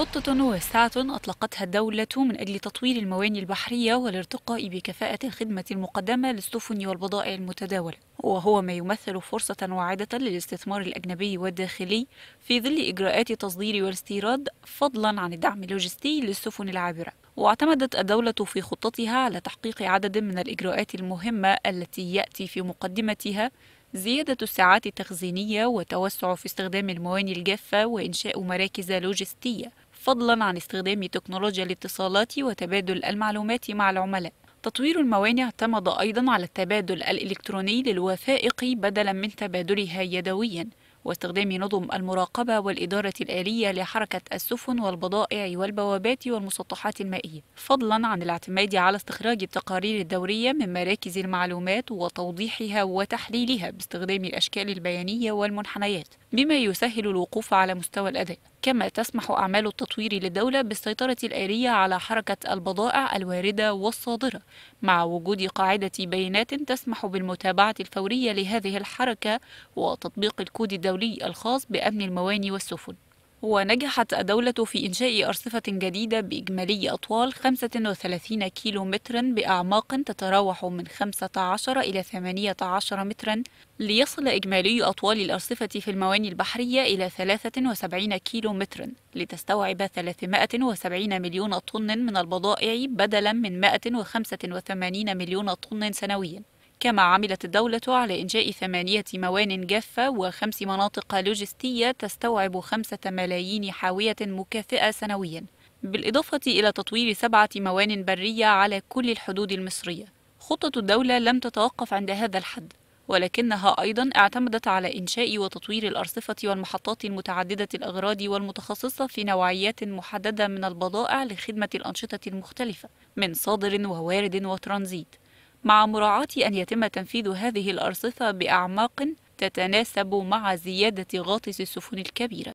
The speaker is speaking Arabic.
خطة واسعة أطلقتها الدولة من أجل تطوير المواني البحرية والارتقاء بكفاءة الخدمة المقدمة للسفن والبضائع المتداولة وهو ما يمثل فرصة واعدة للاستثمار الأجنبي والداخلي في ظل إجراءات تصدير والاستيراد فضلا عن الدعم اللوجستي للسفن العابرة واعتمدت الدولة في خطتها على تحقيق عدد من الإجراءات المهمة التي يأتي في مقدمتها زيادة الساعات التخزينية وتوسع في استخدام المواني الجافة وإنشاء مراكز لوجستية فضلا عن استخدام تكنولوجيا الاتصالات وتبادل المعلومات مع العملاء تطوير الموانئ اعتمد أيضا على التبادل الإلكتروني للوثائق بدلا من تبادلها يدويا واستخدام نظم المراقبة والإدارة الآلية لحركة السفن والبضائع والبوابات والمسطحات المائية فضلا عن الاعتماد على استخراج التقارير الدورية من مراكز المعلومات وتوضيحها وتحليلها باستخدام الأشكال البيانية والمنحنيات بما يسهل الوقوف على مستوى الأداء كما تسمح أعمال التطوير للدولة بالسيطرة الآلية على حركة البضائع الواردة والصادرة مع وجود قاعدة بيانات تسمح بالمتابعة الفورية لهذه الحركة وتطبيق الكود الدولي الخاص بأمن المواني والسفن ونجحت الدولة في إنشاء أرصفة جديدة بإجمالي أطوال 35 كيلو مترا بأعماق تتراوح من 15 إلى 18 مترا ليصل إجمالي أطوال الأرصفة في المواني البحرية إلى 73 كيلو مترا لتستوعب 370 مليون طن من البضائع بدلا من 185 مليون طن سنويا كما عملت الدولة على إنشاء ثمانية موان جافة وخمس مناطق لوجستية تستوعب خمسة ملايين حاوية مكافئة سنويا بالإضافة إلى تطوير سبعة موان برية على كل الحدود المصرية خطة الدولة لم تتوقف عند هذا الحد ولكنها أيضا اعتمدت على إنشاء وتطوير الأرصفة والمحطات المتعددة الأغراض والمتخصصة في نوعيات محددة من البضائع لخدمة الأنشطة المختلفة من صادر ووارد وترانزيت مع مراعاة أن يتم تنفيذ هذه الأرصفة بأعماق تتناسب مع زيادة غاطس السفن الكبيرة